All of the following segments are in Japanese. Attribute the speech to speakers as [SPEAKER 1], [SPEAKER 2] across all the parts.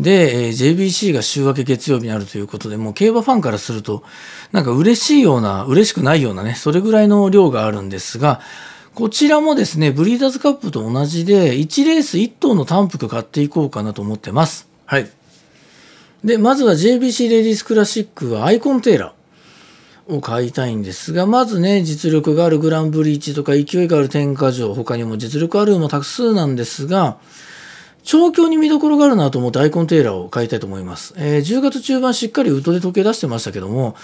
[SPEAKER 1] で、え JBC が週明け月曜日にあるということで、もう競馬ファンからすると、なんか嬉しいような、嬉しくないようなね、それぐらいの量があるんですが、こちらもですね、ブリーダーズカップと同じで、1レース1頭の単服買っていこうかなと思ってます。はい。で、まずは JBC レディースクラシックはアイコンテーラーを買いたいんですが、まずね、実力があるグランブリーチとか勢いがある天下城、他にも実力あるもたくさんなんですが、調教に見どころがあるなと思ってアイコンテーラーを買いたいと思います。えー、10月中盤しっかりウッドで時計出してましたけども、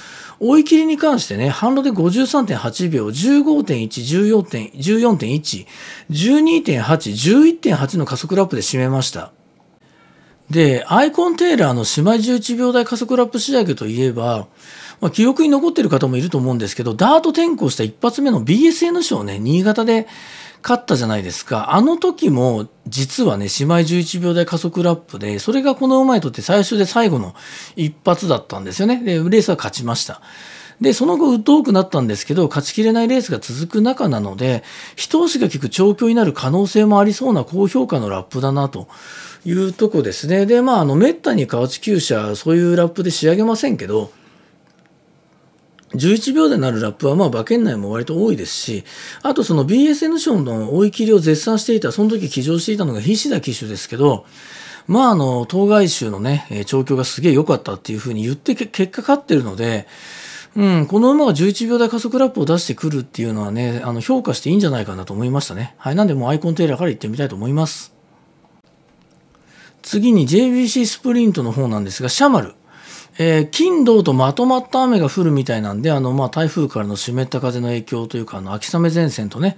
[SPEAKER 1] 追い切りに関してね、反路で53.8秒、15.1、14.1、12.8、11.8の加速ラップで締めました。で、アイコン・テイラーの姉妹11秒台加速ラップ仕上げといえば、まあ、記憶に残ってる方もいると思うんですけど、ダート転向した一発目の BSN 賞ね、新潟で勝ったじゃないですか。あの時も、実はね、姉妹11秒台加速ラップで、それがこの馬にとって最初で最後の一発だったんですよね。で、レースは勝ちました。で、その後、多くなったんですけど、勝ちきれないレースが続く中なので、一押しが効く調教になる可能性もありそうな高評価のラップだなというとこですね。で、まあ、あの、めったに川地厩舎、そういうラップで仕上げませんけど、11秒でなるラップはまあ馬券内も割と多いですし、あとその BSN 賞の追い切りを絶賛していた、その時騎乗していたのが菱田騎手ですけど、まああの、当該州のね、調教がすげえ良かったっていうふうに言って結果勝ってるので、うん、この馬が11秒台加速ラップを出してくるっていうのはね、あの評価していいんじゃないかなと思いましたね。はい、なんでもうアイコンテーラーから行ってみたいと思います。次に JBC スプリントの方なんですが、シャマル。えー、金土とまとまった雨が降るみたいなんで、あの、まあ、台風からの湿った風の影響というか、あの、秋雨前線とね、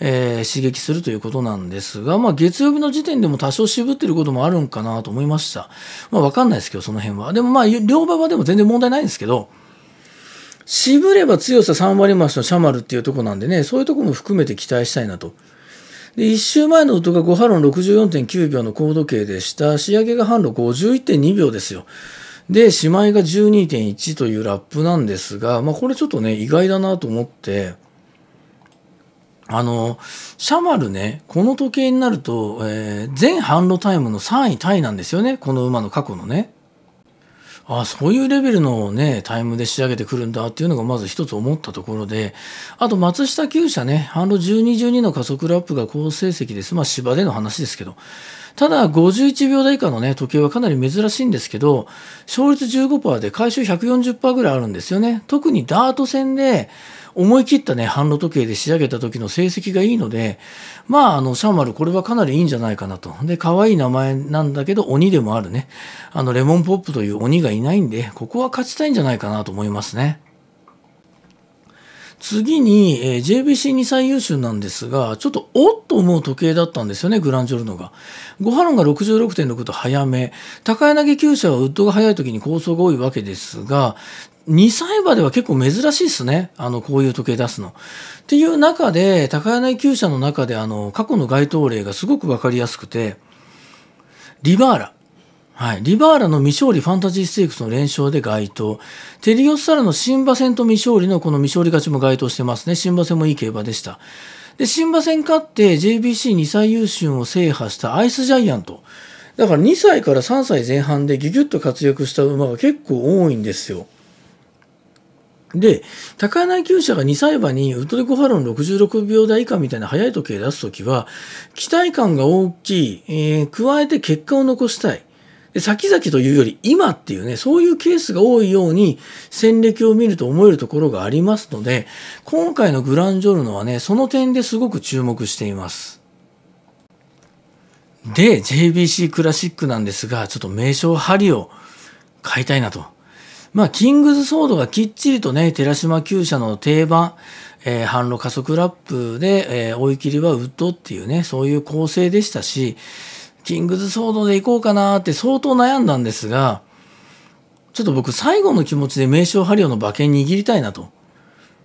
[SPEAKER 1] えー、刺激するということなんですが、まあ、月曜日の時点でも多少渋ってることもあるんかなと思いました。まあ、わかんないですけど、その辺は。でも、まあ、両馬場でも全然問題ないんですけど、渋れば強さ3割増しのシャマルっていうとこなんでね、そういうとこも含めて期待したいなと。で、1周前の音が5波論64.9秒の高度計でした。仕上げが半路51.2秒ですよ。で、しまいが12.1というラップなんですが、まあこれちょっとね、意外だなと思って、あの、シャマルね、この時計になると、えー、全販路タイムの3位タイなんですよね、この馬の過去のね。あそういうレベルの、ね、タイムで仕上げてくるんだっていうのがまず一つ思ったところであと松下厩舎ね反路1212の加速ラップが好成績です、まあ、芝での話ですけどただ51秒台以下の、ね、時計はかなり珍しいんですけど勝率15%で回収140%ぐらいあるんですよね。特にダート戦で思い切ったね、販路時計で仕上げた時の成績がいいので、まあ、あの、シャーマル、これはかなりいいんじゃないかなと。で、可愛い名前なんだけど、鬼でもあるね。あの、レモンポップという鬼がいないんで、ここは勝ちたいんじゃないかなと思いますね。次に、えー、JBC2 最優秀なんですが、ちょっとおっと思う時計だったんですよね、グランジョルノが。ゴハロンが66.6と早め、高柳厩舎はウッドが早い時に構想が多いわけですが、2歳馬では結構珍しいですね。あの、こういう時計出すの。っていう中で、高柳厩舎の中で、あの、過去の該当例がすごくわかりやすくて、リバーラ。はい。リバーラの未勝利ファンタジーステークスの連勝で該当。テリオスサラの新馬戦と未勝利のこの未勝利勝ちも該当してますね。新馬戦もいい競馬でした。で、新馬戦勝って JBC2 歳優秀を制覇したアイスジャイアント。だから2歳から3歳前半でギュギュッと活躍した馬が結構多いんですよ。で、高柳厩舎が2歳馬にウッドデコハロン66秒台以下みたいな早い時計出すときは、期待感が大きい、えー、加えて結果を残したい。で先々というより今っていうね、そういうケースが多いように戦歴を見ると思えるところがありますので、今回のグランジョルノはね、その点ですごく注目しています。で、JBC クラシックなんですが、ちょっと名称ハリを買いたいなと。まあ、キングズソードがきっちりとね、寺島厩車の定番、えー、販路加速ラップで、えー、追い切りはウッドっていうね、そういう構成でしたし、キングズソードで行こうかなって相当悩んだんですが、ちょっと僕最後の気持ちで名称ハリオの馬券握りたいなと。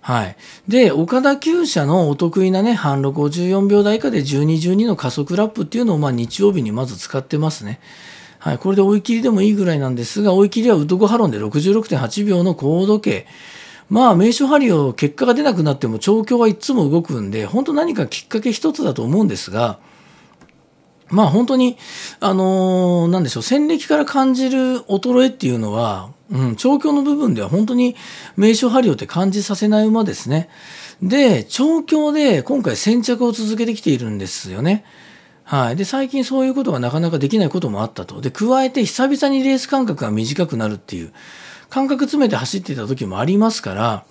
[SPEAKER 1] はい。で、岡田厩車のお得意なね、反路54秒台以下で12、12の加速ラップっていうのをまあ日曜日にまず使ってますね。はい、これで追い切りでもいいぐらいなんですが、追い切りはウッドゴハロンで66.8秒の高度計。まあ、名所ハリオ、結果が出なくなっても、調教はいつも動くんで、本当何かきっかけ一つだと思うんですが、まあ本当に、あのー、なんでしょう、戦歴から感じる衰えっていうのは、うん、調教の部分では本当に名所ハリオって感じさせない馬ですね。で、調教で今回先着を続けてきているんですよね。はい。で、最近そういうことがなかなかできないこともあったと。で、加えて久々にレース間隔が短くなるっていう、間隔詰めて走ってた時もありますから、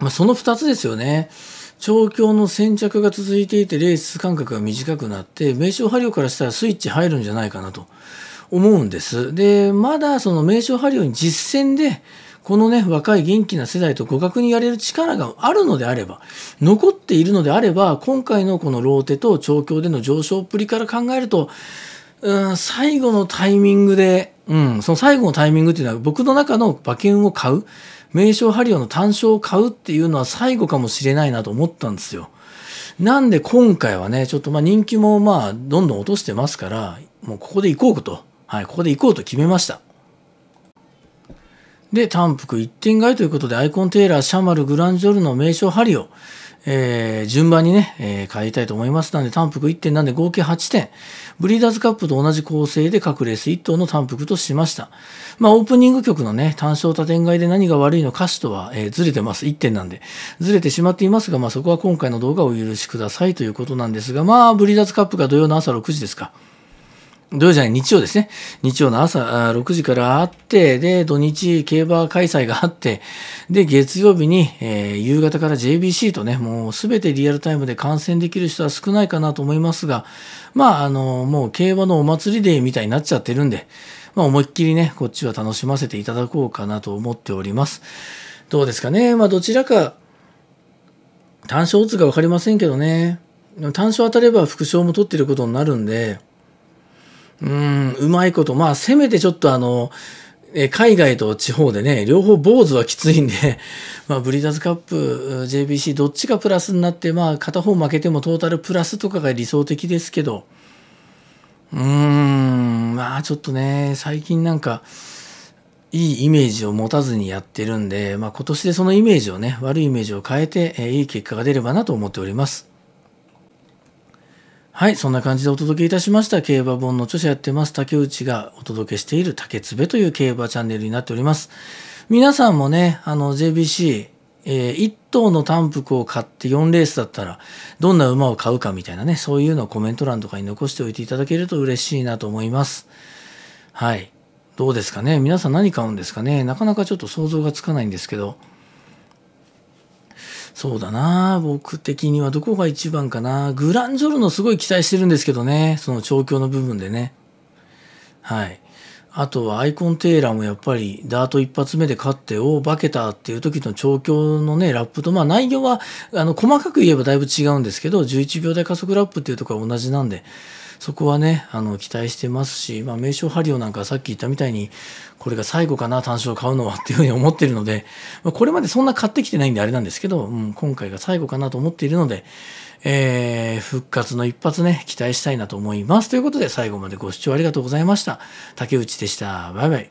[SPEAKER 1] まあ、その2つですよね。調教の先着が続いていて、レース間隔が短くなって、名称波量からしたらスイッチ入るんじゃないかなと思うんです。で、まだその名称波量に実践で、このね、若い元気な世代と互角にやれる力があるのであれば、残っているのであれば、今回のこのローテと調教での上昇っぷりから考えると、うん、最後のタイミングで、うん、その最後のタイミングっていうのは僕の中の馬券を買う、名称ハリオの単勝を買うっていうのは最後かもしれないなと思ったんですよ。なんで今回はね、ちょっとまあ人気もまあどんどん落としてますから、もうここで行こうと、はい、ここで行こうと決めました。で、単服一点買いということで、アイコンテーラー、シャマル、グランジョルの名称針を、えー、順番にね、えー、買いたいと思いますなので、単服1点なんで合計8点。ブリーダーズカップと同じ構成で各レース1頭の単服としました。まあ、オープニング曲のね、単勝多点買いで何が悪いの歌詞とは、えー、ずれてます。1点なんで。ずれてしまっていますが、まあ、そこは今回の動画をお許しくださいということなんですが、まあ、ブリーダーズカップが土曜の朝6時ですか。土曜じゃない、日曜ですね。日曜の朝6時からあって、で、土日競馬開催があって、で、月曜日に、えー、夕方から JBC とね、もう全てリアルタイムで観戦できる人は少ないかなと思いますが、まあ、あの、もう競馬のお祭りデーみたいになっちゃってるんで、まあ、思いっきりね、こっちは楽しませていただこうかなと思っております。どうですかね。まあ、どちらか、単勝打つか分かりませんけどね。単勝当たれば副賞も取ってることになるんで、うん、うまいこと。まあ、せめてちょっとあの、え海外と地方でね、両方坊主はきついんで、まあ、ブリーダーズカップ、JBC、どっちがプラスになって、まあ、片方負けてもトータルプラスとかが理想的ですけど、うーん、まあ、ちょっとね、最近なんか、いいイメージを持たずにやってるんで、まあ、今年でそのイメージをね、悪いイメージを変えて、えいい結果が出ればなと思っております。はい、そんな感じでお届けいたしました競馬本の著者やってます竹内がお届けしている竹つべという競馬チャンネルになっております。皆さんもね、あの JBC、えー、1頭の単服を買って4レースだったらどんな馬を買うかみたいなね、そういうのをコメント欄とかに残しておいていただけると嬉しいなと思います。はい。どうですかね皆さん何買うんですかねなかなかちょっと想像がつかないんですけど。そうだな僕的にはどこが一番かなグランジョルノすごい期待してるんですけどね。その調教の部分でね。はい。あとはアイコン・テイラーもやっぱりダート一発目で勝っておお化けたっていう時の調教のねラップとまあ内容はあの細かく言えばだいぶ違うんですけど11秒台加速ラップっていうところは同じなんでそこはねあの期待してますし、まあ、名称ハリオなんかさっき言ったみたいにこれが最後かな単勝買うのはっていうふうに思ってるので、まあ、これまでそんな買ってきてないんであれなんですけど、うん、今回が最後かなと思っているので、えー、復活の一発ね期待したいなと思いますということで最後までご視聴ありがとうございました竹内でしたバイバイ